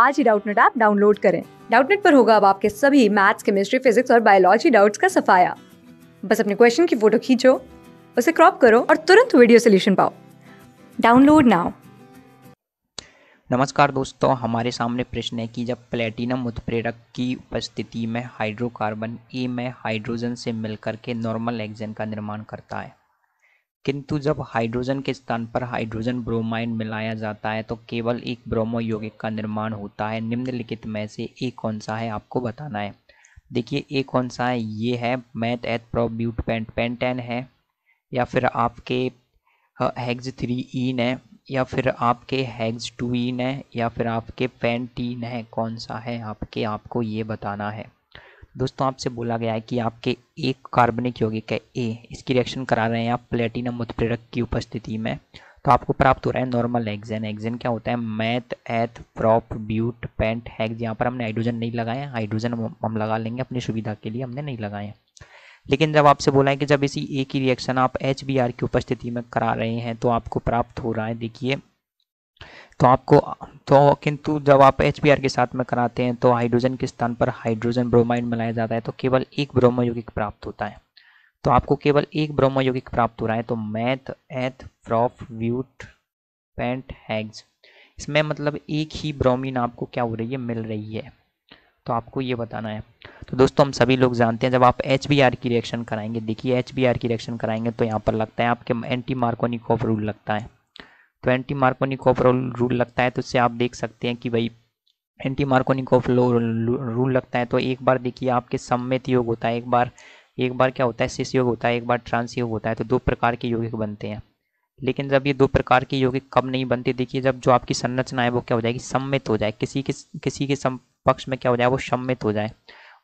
आज ही Doubtnut app download करें डाउटनेट पर होगा अब आपके सभी मैथ्स केमिस्ट्री फिजिक्स और बायोलॉजी डाउट्स का सफाया बस अपने क्वेश्चन की फोटो खींचो उसे क्रॉप करो और तुरंत वीडियो सोल्यूशन पाओ डाउनलोड नाउ नमस्कार दोस्तों हमारे सामने प्रश्न है कि जब प्लेटिनम उत्प्रेरक की उपस्थिति में हाइड्रोकार्बन ए में हाइड्रोजन से मिलकर के नॉर्मल एक्जन का निर्माण करता है किंतु जब हाइड्रोजन के स्थान पर हाइड्रोजन ब्रोमाइन मिलाया जाता है तो केवल एक ब्रोमो यौगिक का निर्माण होता है निम्नलिखित में से एक कौन सा है आपको बताना है देखिए एक कौन सा है ये है मैथ एथ प्रोब्यूट पेंट पेंटेन है या फिर आपके हैग्ज थ्री इन है या फिर आपके हैग्ज टू इन है या फिर आपके पेंटीन है कौन सा है आपके आपको ये बताना है दोस्तों आपसे बोला गया है कि आपके एक कार्बनिक यौगिक है ए इसकी रिएक्शन करा रहे हैं आप प्लेटिनम उत्प्रेरक की उपस्थिति में तो आपको प्राप्त हो रहा है नॉर्मल हेक्सेन हेक्सेन क्या होता है मैथ एथ प्रॉप ब्यूट पेंट हैग यहाँ पर हमने हाइड्रोजन नहीं लगाए हाइड्रोजन हम लगा लेंगे अपनी सुविधा के लिए हमने नहीं लगाए लेकिन जब आपसे बोला है कि जब इसी ए की रिएक्शन आप एच की उपस्थिति में करा रहे हैं तो आपको प्राप्त हो रहा है देखिए तो आपको तो किंतु जब आप एच के साथ में कराते हैं तो हाइड्रोजन के स्थान पर हाइड्रोजन ब्रोमाइड मिलाया जाता है तो केवल एक ब्रोमो यौगिक प्राप्त होता है तो आपको केवल एक ब्रोमो यौगिक प्राप्त हो रहा है तो मैथ एथ फ्रॉफ व्यूट पेंट हैग्स इसमें मतलब एक ही ब्रोमीन आपको क्या हो रही है मिल रही है तो आपको ये बताना है तो दोस्तों हम सभी लोग जानते हैं जब आप एच की रिएक्शन कराएंगे देखिए एच की रिएक्शन कराएंगे तो यहाँ पर लगता है आपके एंटी ऑफ रूल लगता है तो एंटी मार्कोनिकॉफ रूल लगता है तो इससे आप देख सकते हैं कि भाई एंटी मार्कोनिकॉफ रूल लगता है तो एक बार देखिए आपके सम्मित योग होता है एक बार एक बार क्या होता है शिष्य योग होता है एक बार ट्रांस योग होता है तो दो प्रकार के यौगिक बनते हैं लेकिन जब ये दो प्रकार के यौगिक कब नहीं बनते देखिए जब जो आपकी संरचना है वो क्या हो जाएगी सम्मित हो जाए किसी के किसी के समपक्ष में क्या हो जाए वो सम्मित हो जाए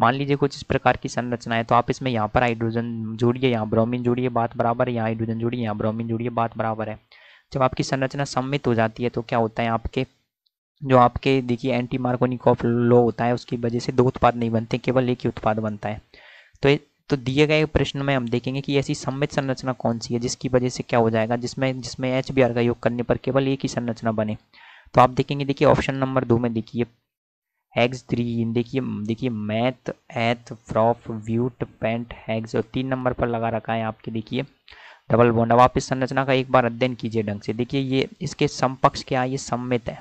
मान लीजिए कुछ इस प्रकार की संरचना है तो आप इसमें यहाँ पर हाइड्रोजन जोड़िए यहाँ ब्रोमीन जोड़िए बात बराबर है यहाँ हाइड्रोजन जोड़िए यहाँ ब्रोमीन जोड़िए बात बराबर है जब आपकी संरचना सम्मित हो जाती है तो क्या होता है आपके जो आपके देखिए एंटी ऑफ लो होता है उसकी वजह से दो उत्पाद नहीं बनते केवल एक ही उत्पाद बनता है तो तो दिए गए प्रश्न में हम देखेंगे कि ऐसी सम्मित संरचना कौन सी है जिसकी वजह से क्या हो जाएगा जिसमें जिसमें एच बी आर का योग करने पर केवल एक ही संरचना बने तो आप देखेंगे देखिए ऑप्शन नंबर दो में देखिए हैग्स थ्री देखिए देखिए मैथ एथ फ्रॉफ व्यूट पेंट हैग्स और तीन नंबर पर लगा रखा है आपके देखिए डबल बोन अब आप इस संरचना का एक बार अध्ययन कीजिए ढंग से देखिए ये इसके समपक्ष क्या है ये सम्मित है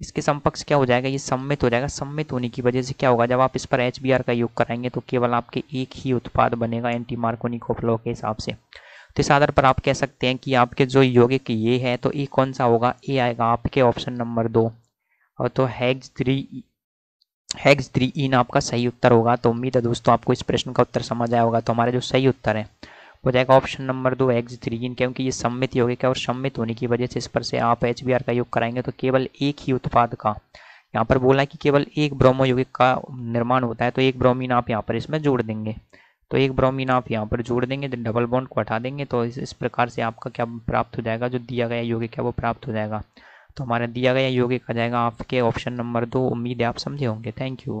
इसके समपक्ष क्या हो जाएगा ये सम्मित हो जाएगा सम्मित होने की वजह से क्या होगा जब आप इस पर एच का योग कराएंगे तो केवल आपके एक ही उत्पाद बनेगा एंटी मार्कोनिकोफ्लो के हिसाब से तो इस आधार पर आप कह सकते हैं कि आपके जो यौगिक ये है तो ये कौन सा होगा ए आएगा आपके ऑप्शन नंबर दो और तो हैग्स थ्री हैग्स थ्री इन आपका सही उत्तर होगा तो उम्मीद है दोस्तों आपको इस प्रश्न का उत्तर समझ आया होगा तो हमारे जो सही उत्तर है हो जाएगा ऑप्शन नंबर दो एक्स थ्री इन क्योंकि ये सम्मित यौगिक है और सम्मित होने की वजह से इस पर से आप एच का योग कराएंगे तो केवल एक ही उत्पाद का यहाँ पर बोला है कि केवल एक ब्रोमो यौगिक का निर्माण होता है तो एक ब्रोमीन आप यहाँ पर इसमें जोड़ देंगे तो एक ब्रोमीन आप यहाँ पर जोड़ देंगे तो डबल बॉन्ड को हटा देंगे तो इस, इस प्रकार से आपका क्या प्राप्त हो जाएगा जो दिया गया यौगिक है वो प्राप्त हो जाएगा तो हमारा दिया गया यौगिक आ जाएगा आपके ऑप्शन नंबर दो उम्मीद है आप समझे होंगे थैंक यू